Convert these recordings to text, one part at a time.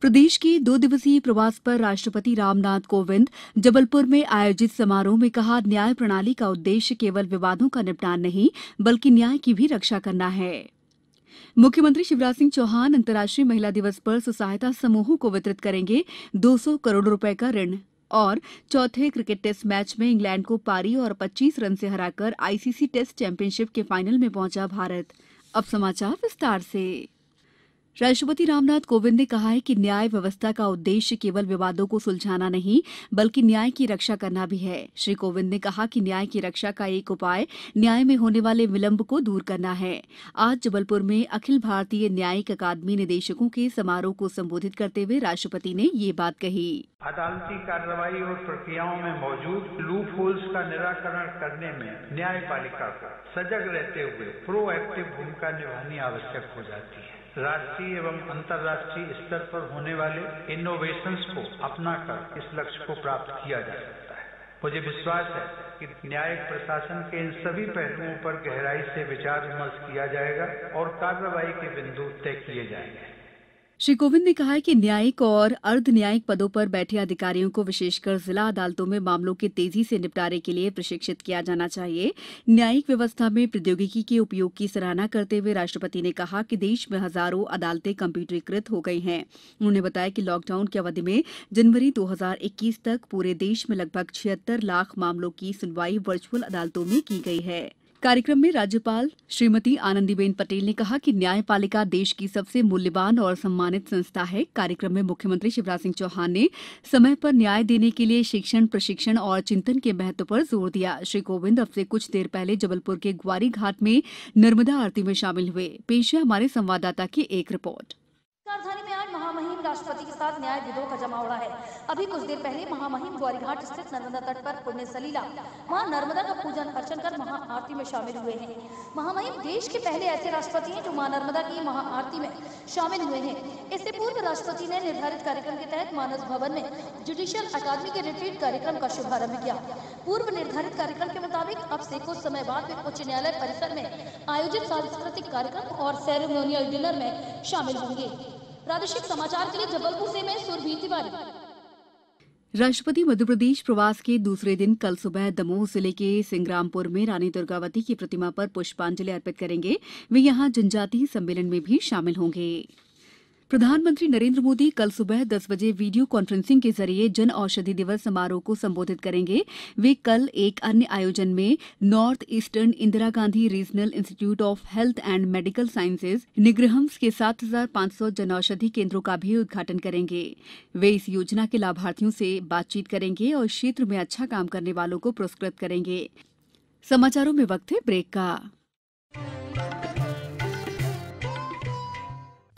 प्रदेश के दो दिवसीय प्रवास पर राष्ट्रपति रामनाथ कोविंद जबलपुर में आयोजित समारोह में कहा न्याय प्रणाली का उद्देश्य केवल विवादों का निपटान नहीं बल्कि न्याय की भी रक्षा करना है मुख्यमंत्री शिवराज सिंह चौहान अंतर्राष्ट्रीय महिला दिवस पर सहायता समूहों को वितरित करेंगे 200 करोड़ रुपए का ऋण और चौथे क्रिकेट टेस्ट मैच में इंग्लैंड को पारी और 25 रन से हराकर आईसीसी टेस्ट चैंपियनशिप के फाइनल में पहुंचा भारत अब समाचार विस्तार से राष्ट्रपति रामनाथ कोविंद ने कहा है कि न्याय व्यवस्था का उद्देश्य केवल विवादों को सुलझाना नहीं बल्कि न्याय की रक्षा करना भी है श्री कोविंद ने कहा कि न्याय की रक्षा का एक उपाय न्याय में होने वाले विलंब को दूर करना है आज जबलपुर में अखिल भारतीय न्यायिक अकादमी निदेशकों के समारोह को संबोधित करते हुए राष्ट्रपति ने ये बात कही अदालती कार्रवाई और प्रक्रियाओं में मौजूद लूप होल्स का निराकरण करने में न्यायपालिका को सजग रहते हुए प्रोएक्टिव भूमिका निभानी आवश्यक हो जाती है राष्ट्रीय एवं अंतर्राष्ट्रीय स्तर पर होने वाले इनोवेशंस को अपना कर इस लक्ष्य को प्राप्त किया जा सकता है मुझे विश्वास है कि न्यायिक प्रशासन के इन सभी पहलुओं पर गहराई से विचार विमर्श किया जाएगा और कार्रवाई के बिंदु तय किए जाएंगे श्री कोविंद ने कहा कि न्यायिक और अर्ध न्यायिक पदों पर बैठे अधिकारियों को विशेषकर जिला अदालतों में मामलों के तेजी से निपटारे के लिए प्रशिक्षित किया जाना चाहिए न्यायिक व्यवस्था में प्रौद्योगिकी के उपयोग की सराहना करते हुए राष्ट्रपति ने कहा कि देश में हजारों अदालतें कम्प्यूटरीकृत हो गई हैं उन्होंने बताया कि लॉकडाउन की अवधि में जनवरी दो तक पूरे देश में लगभग छिहत्तर लाख मामलों की सुनवाई वर्चुअल अदालतों में की गई है कार्यक्रम में राज्यपाल श्रीमती आनंदीबेन पटेल ने कहा कि न्यायपालिका देश की सबसे मूल्यवान और सम्मानित संस्था है कार्यक्रम में मुख्यमंत्री शिवराज सिंह चौहान ने समय पर न्याय देने के लिए शिक्षण प्रशिक्षण और चिंतन के महत्व पर जोर दिया श्री कोविंद अब से कुछ देर पहले जबलपुर के ग्वारी घाट में नर्मदा आरती में शामिल हुए पेश है हमारे संवाददाता की एक रिपोर्ट राष्ट्रपति के साथ न्याय विधो का जमा उड़ा है अभी कुछ देर पहले महामहिम ग्वारीघाट स्थित नर्मदा तट पर पुण्य सलीला मां नर्मदा का पूजन अर्चन कर महाआरती में शामिल हुए हैं महामहिम देश के पहले ऐसे राष्ट्रपति हैं जो मां नर्मदा की महाआरती में शामिल हुए हैं इससे पूर्व राष्ट्रपति ने निर्धारित कार्यक्रम के तहत मानस भवन में जुडिशियल अकादमी के रिट्रीट कार्यक्रम का शुभारम्भ किया पूर्व निर्धारित कार्यक्रम के मुताबिक अब से कुछ समय बाद वे उच्च न्यायालय परिसर में आयोजित सांस्कृतिक कार्यक्रम और सेरेमोनियल डिनर में शामिल होंगे प्रादेशिक समाचार के लिए जबलपुर से मैं सुरभि तिवारी राष्ट्रपति मध्यप्रदेश प्रवास के दूसरे दिन कल सुबह दमोह जिले के सिंग्रामपुर में रानी दुर्गावती की प्रतिमा पर पुष्पांजलि अर्पित करेंगे वे यहां जनजातीय सम्मेलन में भी शामिल होंगे प्रधानमंत्री नरेन्द्र मोदी कल सुबह दस बजे वीडियो कॉन्फ्रेंसिंग के जरिए जन औषधि दिवस समारोह को संबोधित करेंगे वे कल एक अन्य आयोजन में North Eastern Indira Gandhi Regional Institute of Health and Medical Sciences NEIGRIHMS के सात हजार पांच सौ औषधि केंद्रों का भी उद्घाटन करेंगे वे इस योजना के लाभार्थियों से बातचीत करेंगे और क्षेत्र में अच्छा काम करने वालों को पुरस्कृत करेंगे समाचारों में वक्त है ब्रेक का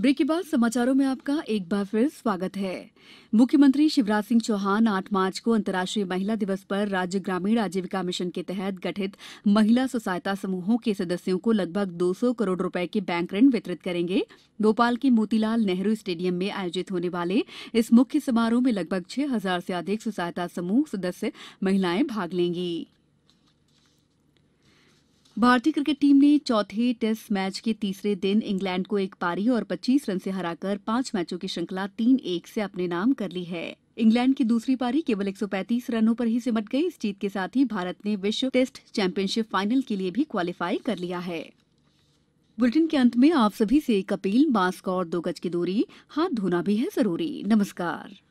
ब्रेक के बाद समाचारों में आपका एक बार फिर स्वागत है मुख्यमंत्री शिवराज सिंह चौहान आठ मार्च को अंतर्राष्ट्रीय महिला दिवस पर राज्य ग्रामीण आजीविका मिशन के तहत गठित महिला सहायता समूहों के सदस्यों को लगभग 200 करोड़ रुपए के बैंक ऋण वितरित करेंगे भोपाल के मोतीलाल नेहरू स्टेडियम में आयोजित होने वाले इस मुख्य समारोह में लगभग छह हजार से अधिक स्वसहायता समूह सदस्य महिलाएं भाग लेंगी भारतीय क्रिकेट टीम ने चौथे टेस्ट मैच के तीसरे दिन इंग्लैंड को एक पारी और 25 रन से हराकर पांच मैचों की श्रृंखला तीन एक से अपने नाम कर ली है इंग्लैंड की दूसरी पारी केवल 135 रनों पर ही सिमट गई इस जीत के साथ ही भारत ने विश्व टेस्ट चैंपियनशिप फाइनल के लिए भी क्वालिफाई कर लिया है बुलेटिन के अंत में आप सभी से एक अपील मास्क और दो गज की दूरी हाथ धोना भी है जरूरी नमस्कार